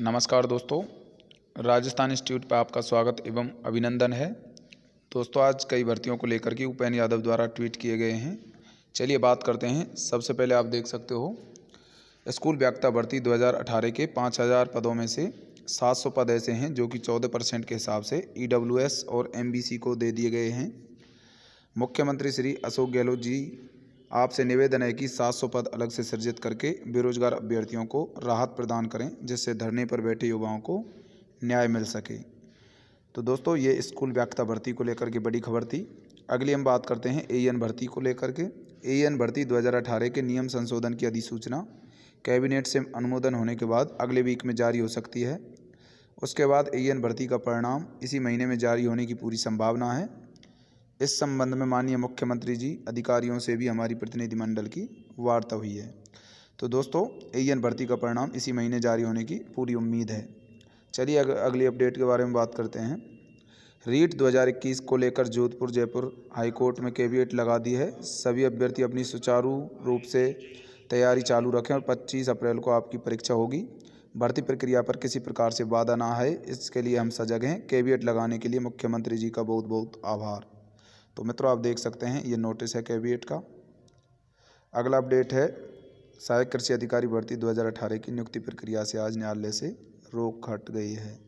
नमस्कार दोस्तों राजस्थान इंस्टीट्यूट पर आपका स्वागत एवं अभिनंदन है दोस्तों आज कई भर्तियों को लेकर के उपेन यादव द्वारा ट्वीट किए गए हैं चलिए बात करते हैं सबसे पहले आप देख सकते हो स्कूल व्याख्या भर्ती 2018 के 5000 पदों में से 700 पद ऐसे हैं जो कि 14 परसेंट के हिसाब से ई e और एम को दे दिए गए हैं मुख्यमंत्री श्री अशोक गहलोत जी आपसे निवेदन है कि 700 पद अलग से सृजित करके बेरोजगार अभ्यर्थियों को राहत प्रदान करें जिससे धरने पर बैठे युवाओं को न्याय मिल सके तो दोस्तों ये स्कूल व्याख्या भर्ती को लेकर के बड़ी खबर थी अगली हम बात करते हैं ए भर्ती को लेकर के ए भर्ती 2018 के नियम संशोधन की अधिसूचना कैबिनेट से अनुमोदन होने के बाद अगले वीक में जारी हो सकती है उसके बाद ए भर्ती का परिणाम इसी महीने में जारी होने की पूरी संभावना है इस संबंध में माननीय मुख्यमंत्री जी अधिकारियों से भी हमारी प्रतिनिधिमंडल की वार्ता हुई है तो दोस्तों एन भर्ती का परिणाम इसी महीने जारी होने की पूरी उम्मीद है चलिए अग, अगली अपडेट के बारे में बात करते हैं रीट 2021 को लेकर जोधपुर जयपुर हाईकोर्ट में कैबिनेट लगा दी है सभी अभ्यर्थी अपनी सुचारू रूप से तैयारी चालू रखें और 25 अप्रैल को आपकी परीक्षा होगी भर्ती प्रक्रिया पर किसी प्रकार से बाधा ना आए इसके लिए हम सजग हैं कैबिनेट लगाने के लिए मुख्यमंत्री जी का बहुत बहुत आभार तो मित्रों आप देख सकते हैं ये नोटिस है कैबिनेट का अगला अपडेट है सहायक कृषि अधिकारी भर्ती 2018 की नियुक्ति प्रक्रिया से आज न्यायालय से रोक हट गई है